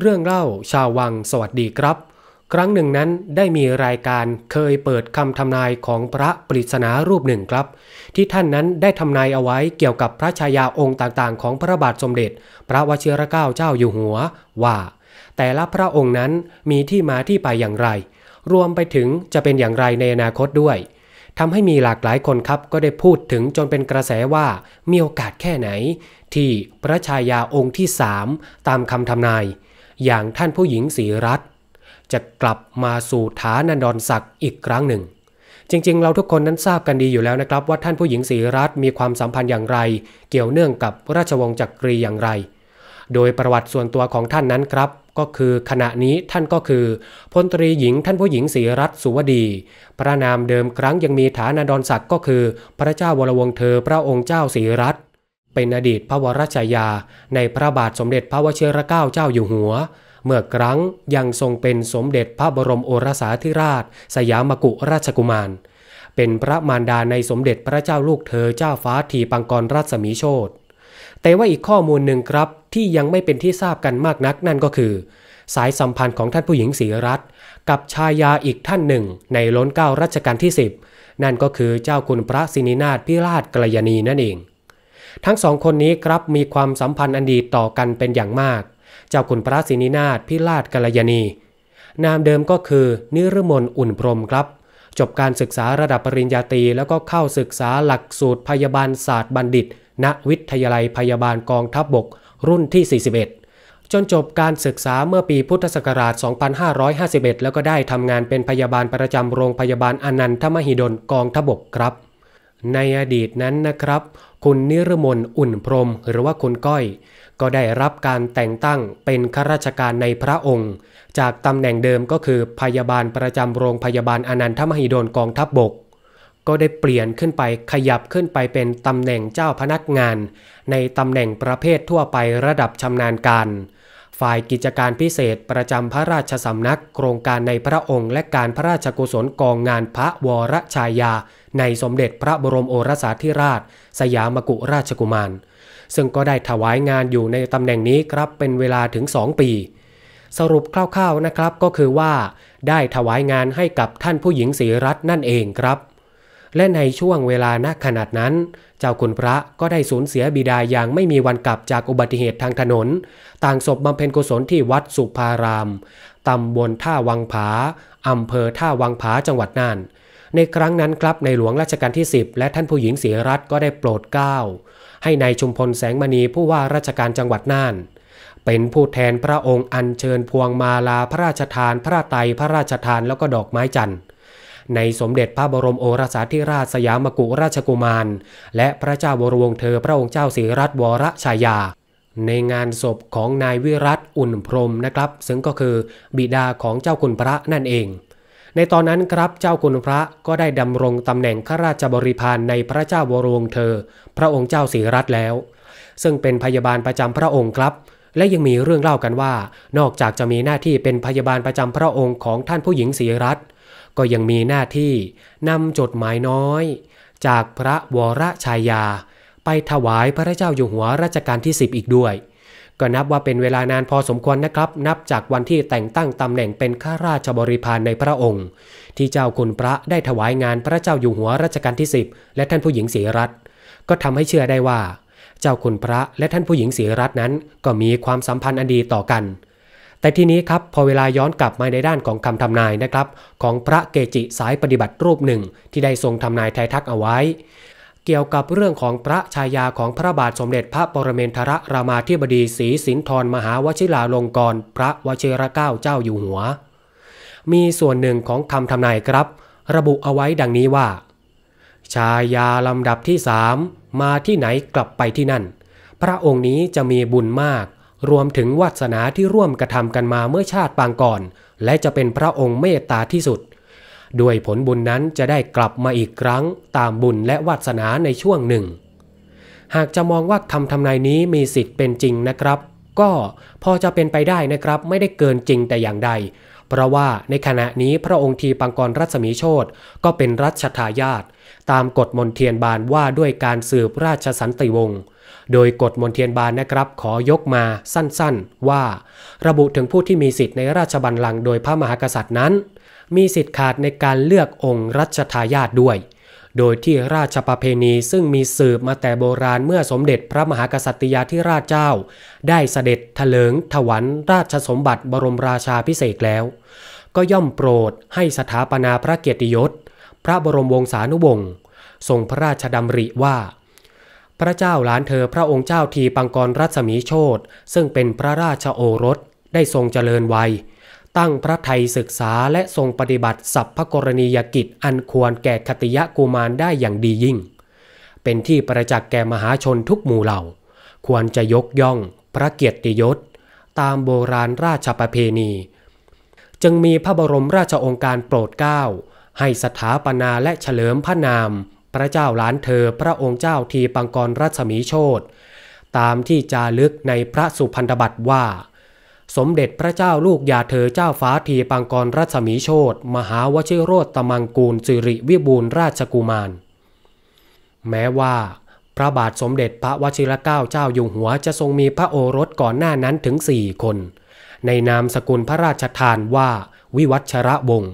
เรื่องเล่าชาววังสวัสดีครับ ครั้งหนึ่งนั้นได้มีรายการเคยเปิดคำทำนายของพระปริศนารูปหนึ่งครับ ที่ท่านนั้นได้ทำนายเอาไว้เกี่ยวกับพระชายาองค์ต่างๆของพระบาทสมเด็จ พระวชิรเกล้าเจ้าอยู่หัวว่า แต่ละพระองค์นั้นมีที่มาที่ไปอย่างไร รวมไปถึงจะเป็นอย่างไรในอนาคตด้วยทำให้มีหลากหลายคนครับก็ได้พูดถึงจนเป็นกระแสว่ามีโอกาสแค่ไหน ที่พระชายาองค์ที่สามตามคำทำนายอย่างท่านผู้หญิงศรีรัตน์จะกลับมาสู่ฐานันดรศักดิ์อีกครั้งหนึ่ง จริงๆ เราทุกคนนั้นทราบกันดีอยู่แล้วนะครับ ว่าท่านผู้หญิงศรีรัตน์มีความสัมพันธ์อย่างไร เกี่ยวเนื่องกับราชวงศ์จักรีอย่างไร โดยประวัติส่วนตัวของท่านนั้นครับ ก็คือขณะนี้ท่านก็คือพลตรีหญิงท่านผู้หญิงศรีรัตน์สุวดี พระนามเดิมครั้งยังมีฐานันดรศักดิ์ก็คือ พระเจ้าวรวงเธอพระองค์เจ้าศรีรัตน์เป็นอดีตพระวรชายาในพระบาทสมเด็จพระวชิรเกล้าเจ้าอยู่หัว เมื่อครั้งยังทรงเป็นสมเด็จพระบรมโอรสาธิราช สยามกุราชกุมาร เป็นพระมารดาในสมเด็จพระเจ้าลูกเธอเจ้าฟ้าทีปังกรรัศมีโชตแต่ว่าอีกข้อมูลหนึ่งครับที่ยังไม่เป็นที่ทราบกันมากนักนั่นก็คือ สายสัมพันธ์ของท่านผู้หญิงศรีรัตน์กับชายาอีกท่านหนึ่ง ในล้นเก้ารัชกาลที่ 10 นั่นก็คือเจ้าคุณพระสินินาถพิราชกรยานีนั่นเองทั้งสองคนนี้ครับมีความสัมพันธ์อันดีต่อกันเป็นอย่างมาก เจ้าคุณพระศินินาถพิลาศกัลยาณี นามเดิมก็คือ นิรมนอุ่นพรมครับ จบการศึกษาระดับปริญญาตรีแล้วก็เข้าศึกษาหลักสูตรพยาบาลศาสตร์บัณฑิตณวิทยาลัยพยาบาลกองทัพบบกรุ่นที่ 41 จนจบการศึกษาเมื่อปีพุทธศักราช 2551 แล้วก็ได้ทำงานเป็นพยาบาลประจำโรงพยาบาลอนันทมหิดลกองทบกครับในอดีตนั้นนะครับคุณนิรมนอุ่นพรมหรือว่าคุณก้อย ก็ได้รับการแต่งตั้งเป็นข้าราชการในพระองค์ จากตำแหน่งเดิมก็คือพยาบาลประจำโรงพยาบาลอนันทมหิดลกองทัพบบก ก็ได้เปลี่ยนขึ้นไปขยับขึ้นไปเป็นตำแหน่งเจ้าพนักงาน ในตำแหน่งประเภททั่วไประดับชำนาญการ ฝ่ายกิจการพิเศษประจำพระราชสำนักโครงการในพระองค์ และการพระราชกุศลกองงานพระวรชายาในสมเด็จพระบรมโอรสาธิราช สยามกุราชกุมาร ซึ่งก็ได้ถวายงานอยู่ในตำแหน่งนี้ครับ เป็นเวลาถึง 2 ปี สรุปคร่าวๆนะครับก็คือว่า ได้ถวายงานให้กับท่านผู้หญิงศรีรัตน์นั่นเองครับ และในช่วงเวลาณขนาดนั้น เจ้าคุณพระก็ได้สูญเสียบิดาอย่างไม่มีวันกลับจากอุบัติเหตุทางถนน ต่างศพบำเพ็ญกุศลที่วัดสุภารามตำบลท่าวังผาอำเภอท่าวังผาจังหวัดน่านในครั้งนั้นครับในหลวงราชการที่ 10 และท่านผู้หญิงศรีรัตน์ก็ได้โปรดเกล้าให้ในายชุมพลแสงมณีผู้ว่าราชการจังหวัดน่าน เป็นผู้แทนพระองค์อัญเชิญพวงมาลาพระราชทานพระไตพระราชทานแล้วก็ดอกไม้จันทร์ในสมเด็จพระบรมโอรสาธิราชสยามกุฎราชกุมาร และพระเจ้าวรวงเธอพระองค์เจ้าศรีรัตน์วรชายาในงานศพของนายวิรัตอุ่นพรมนะครับ ซึ่งก็คือบิดาของเจ้าคุณพระนั่นเองในตอนนั้นครับเจ้าคุณพระก็ได้ดำรงตำแหน่งข้าราชบริพารในพระเจ้าวรวงเธอพระองค์เจ้าศรีรัตน์แล้ว ซึ่งเป็นพยาบาลประจำพระองค์ครับ และยังมีเรื่องเล่ากันว่า นอกจากจะมีหน้าที่เป็นพยาบาลประจำพระองค์ของท่านผู้หญิงศรีรัตน์ก็ยังมีหน้าที่นำจดหมายน้อย จากพระวรชายา ไปถวายพระเจ้าอยู่หัวรัชกาลที่10อีกด้วยก็นับว่าเป็นเวลานานพอสมควรนะครับ นับจากวันที่แต่งตั้งตำแหน่งเป็นข้าราชบริพารในพระองค์ ที่เจ้าคุณพระได้ถวายงานพระเจ้าอยู่หัวรัชกาลที่ 10 และท่านผู้หญิงศรีรัตน์ก็ทำให้เชื่อได้ว่า เจ้าคุณพระและท่านผู้หญิงศรีรัตน์นั้น ก็มีความสัมพันธ์อันดีต่อกัน แต่ทีนี้ครับ พอเวลาย้อนกลับมาในด้านของคำทำนายนะครับ ของพระเกจิสายปฏิบัติรูปหนึ่ง ที่ได้ทรงทำนายไททักเอาไว้เกี่ยวกับเรื่องของพระชายาของพระบาทสมเด็จพระปรเมนทรรามาธิบดีศรีสินธรมหาวชิราลงกรณพระวชิรเก้าเจ้าอยู่หัว มีส่วนหนึ่งของคำทำนายครับ ระบุเอาไว้ดังนี้ว่า ชายาลำดับที่สามมาที่ไหนกลับไปที่นั่น พระองค์นี้จะมีบุญมาก รวมถึงวาสนาที่ร่วมกระทำกันมาเมื่อชาติปางก่อน และจะเป็นพระองค์เมตตาที่สุดด้วยผลบุญนั้นจะได้กลับมาอีกครั้งตามบุญและวาสนาในช่วงหนึ่ง หากจะมองว่าคำทำนายนี้มีสิทธิ์เป็นจริงนะครับ ก็พอจะเป็นไปได้นะครับไม่ได้เกินจริงแต่อย่างใด เพราะว่าในขณะนี้พระองค์ทีปังกรรัศมีโชตก็เป็นรัชทายาทตามกฎมนเทียนบานว่าด้วยการสืบราชสันติวงศ์โดยกฎมนเทียนบานนะครับขอยกมาสั้นๆ ว่า ระบุถึงผู้ที่มีสิทธิ์ในราชบัลลังก์โดยพระมหากษัตริย์นั้นมีสิทธิ์ขาดในการเลือกองค์รัชทายาทด้วย โดยที่ราชประเพณีซึ่งมีสืบมาแต่โบราณเมื่อสมเด็จพระมหากษัตริยาธิราชเจ้า ได้เสด็จถลิงถวันราชสมบัติบรมราชาพิเศษแล้ว ก็ย่อมโปรดให้สถาปนาพระเกียรติยศ พระบรมวงศานุวงศ์ทรงพระราชดำริว่า พระเจ้าหลานเธอพระองค์เจ้าทีปังกรรัศมีโชตซึ่งเป็นพระราชโอรสได้ทรงเจริญวัยตั้งพระไทยศึกษาและทรงปฏิบัติสัพพกรณียกิจอันควรแก่คติยะกูมารได้อย่างดียิ่ง เป็นที่ประจักษ์แก่มหาชนทุกหมู่เหล่า ควรจะยกย่อง พระเกียรติยศตามโบราณราชประเพณี จึงมีพระบรมราชองค์การโปรดเกล้า ให้สถาปนาและเฉลิมพระนาม พระเจ้าล้านเธอพระองค์เจ้าทีปังกรรัศมีโชตตามที่จารึกในพระสุพรรณบัตรว่าสมเด็จพระเจ้าลูกยาเธอเจ้าฟ้าทีปังกรรัศมีโชตมหาวชิโรตมังกูลสิริวิบูลราชกุมาร แม้ว่า พระบาทสมเด็จพระวชิรเกล้าเจ้าอยู่หัวจะทรงมีพระโอรสก่อนหน้านั้นถึงสี่คน ในนามสกุลพระราชทานว่าวิวัชระวงศ์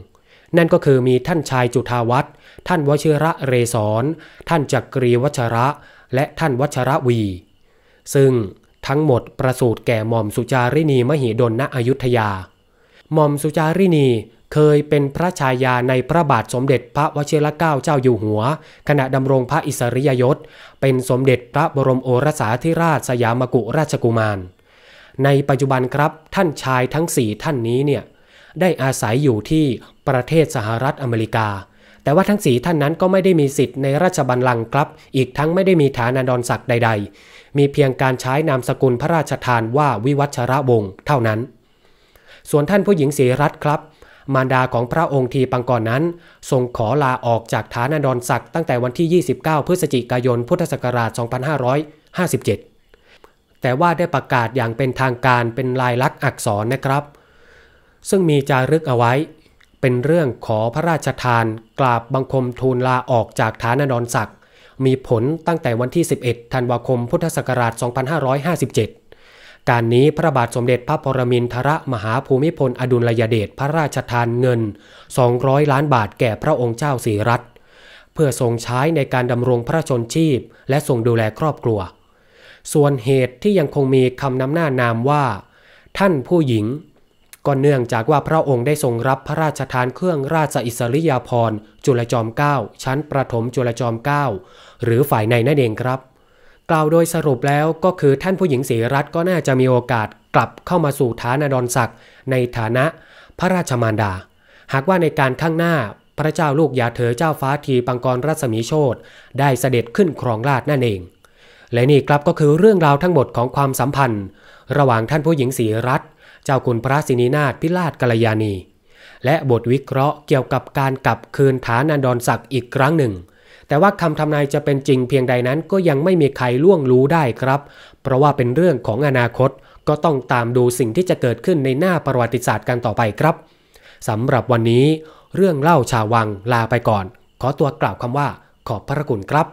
นั่นก็คือมีท่านชายจุทาวัตท่านวชิระเรศรท่านจักรีวัชระและท่านวัชระวี ซึ่งทั้งหมดประสูติแก่หม่อมสุจารินีมหิดลณอยุธยา หม่อมสุจารินีเคยเป็นพระชายาในพระบาทสมเด็จพระวชิรเกล้าเจ้าอยู่หัว ขณะดำรงพระอิสริยยศ เป็นสมเด็จพระบรมโอรสาธิราชสยามกุราชกุมาร ในปัจจุบันครับท่านชายทั้งสี่ท่านนี้เนี่ยได้อาศัยอยู่ที่ประเทศสหรัฐอเมริกา แต่ว่าทั้งสีท่านนั้นก็ไม่ได้มีสิทธิ์ในราชบัลลังก์ครับ อีกทั้งไม่ได้มีฐานนดรศักดิ์ใดมีเพียงการใช้นามสกุลพระราชทานว่าวิวัชระวงศ์เท่านั้น ส่วนท่านผู้หญิงศรีรัตน์ครับ มารดาของพระองค์ทีปังกรนั้นทรงขอลาออกจากฐานาดรศักดิ์ตั้งแต่วันที่ 29 พฤศจิกายนพุทธศักราช 2557 แต่ว่าได้ประกาศอย่างเป็นทางการเป็นลายลักษณ์อักษรนะครับ ซึ่งมีจารึกเอาไว้ เป็นเรื่องขอพระราชทานกราบบังคมทูลลาออกจากฐานาดรศักดิ์มีผลตั้งแต่วันที่ 11 ธันวาคมพุทธศักราช 2557 การนี้พระบาทสมเด็จพระปรมินทรมหาภูมิพลอดุลยเดชพระราชทานเงิน 200 ล้านบาทแก่พระองค์เจ้าสีรัตเพื่อทรงใช้ในการดำรงพระชนชีพและทรงดูแลครอบครัว ส่วนเหตุที่ยังคงมีคำนำหน้านามว่า ท่านผู้หญิงก็เนื่องจากว่าพระองค์ได้ทรงรับพระราชทานเครื่องราชอิสริยาภรณ์ จุลจอมเกล้าชั้นประถมจุลจอมเกล้าหรือฝ่ายในนั่นเองครับ กล่าวโดยสรุปแล้วก็คือท่านผู้หญิงศรีรัตน์ก็น่าจะมีโอกาสกลับเข้ามาสู่ฐานาดอนศักดิ์ในฐานะพระราชมารดา หากว่าในการข้างหน้าพระเจ้าลูกยาเธอเจ้าฟ้าทีปังกรรัศมีโชตได้เสด็จขึ้นครองราชนั่นเอง และนี่ครับก็คือเรื่องราวทั้งหมดของความสัมพันธ์ ระหว่างท่านผู้หญิงศรีรัตนเจ้าคุณพระศินีนาถพิลาศกัลยาณี และบทวิเคราะห์เกี่ยวกับการกลับคืนฐานันดรศักดิ์อีกครั้งหนึ่ง แต่ว่าคำทำนายจะเป็นจริงเพียงใดนั้นก็ยังไม่มีใครล่วงรู้ได้ครับ เพราะว่าเป็นเรื่องของอนาคตก็ต้องตามดูสิ่งที่จะเกิดขึ้นในหน้าประวัติศาสตร์กันต่อไปครับสำหรับวันนี้เรื่องเล่าชาววังลาไปก่อน ขอตัวกล่าวคำว่า ขอบพระคุณครับ